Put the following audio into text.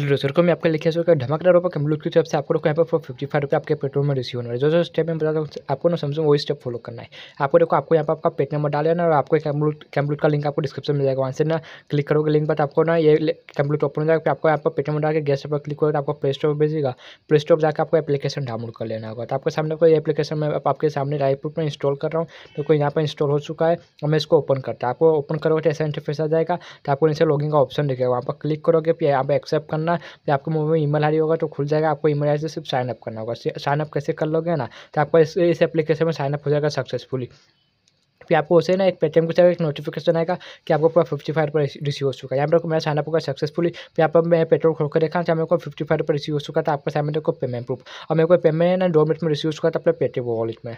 hello दोस्तों को मैं आपका लिखे सो धमाकेदार ऑफर हम लोग की तरफ से आपको यहाँ पर फोर फिफ्टी फाइव रुपये आपके पेट्रोल में रिसीव होना है जो जो स्टेप में बता रहा आपको ना समझो वही स्टेप फॉलो करना है आपको देखो आपको यहाँ पर आपका पेट नंबर डाल लेना और आपको कैम्बलूट कैम्बलूट का लिंक आपको डिस्क्रिप्शन मिल जाएगा वहाँ से ना क्लिक करोगे लिंक पर आपको ना ये कैम्बलूट ओपन हो जाएगा आपको यहाँ पर पेट नंबर डाल के गैस पर क्लिक करोगे तो आपको प्ले स्टोर भेजेगा प्ले स्टोर जाकर आपको एप्लीकेशन डाउनलोड कर लेना होगा तो आपके सामने कोई एप्लीकेशन मैं आपके सामने रायपुर में इंस्टॉल कर रहा हूँ तो कोई यहाँ पर इंस्टॉल हो चुका है और मैं इसको ओपन करता आपको ओपन करोगे तो ऐसा इंटरफेस आ जाएगा तो आपको इसे लॉगिंग का ऑप्शन दिखेगा वहाँ पर क्लिक करोगे फिर यहाँ पर एक्सेप्ट करना करना तो आपको मोबाइल में ईमेल आई होगा तो खुल जाएगा आपको ईमेल आई से तो सिर्फ साइनअप करना होगा साइनअप कैसे कर लोगे ना तो आपको इस एप्लीकेशन में साइनअप हो जाएगा सक्सेसफुली फिर आपको उसे ना एक पेटीएम के साथ एक नोटिफिकेशन आएगा कि आपको पूरा फिफ्टी फाइव पर रिसीव हो चुका है यहाँ पर मेरा साइनअप होगा सक्सेसफुली फिर आप मैं पेट्रोल खोल कर देखा मेरे को फिफ्टी फाइव पर रिसीव हो चुका था आपका सामने को पेमेंट प्रूफ और मेरे को पेमेंट ना दो मिनट में रिसीव हो चुका था अपने पेटीएम वॉलेट में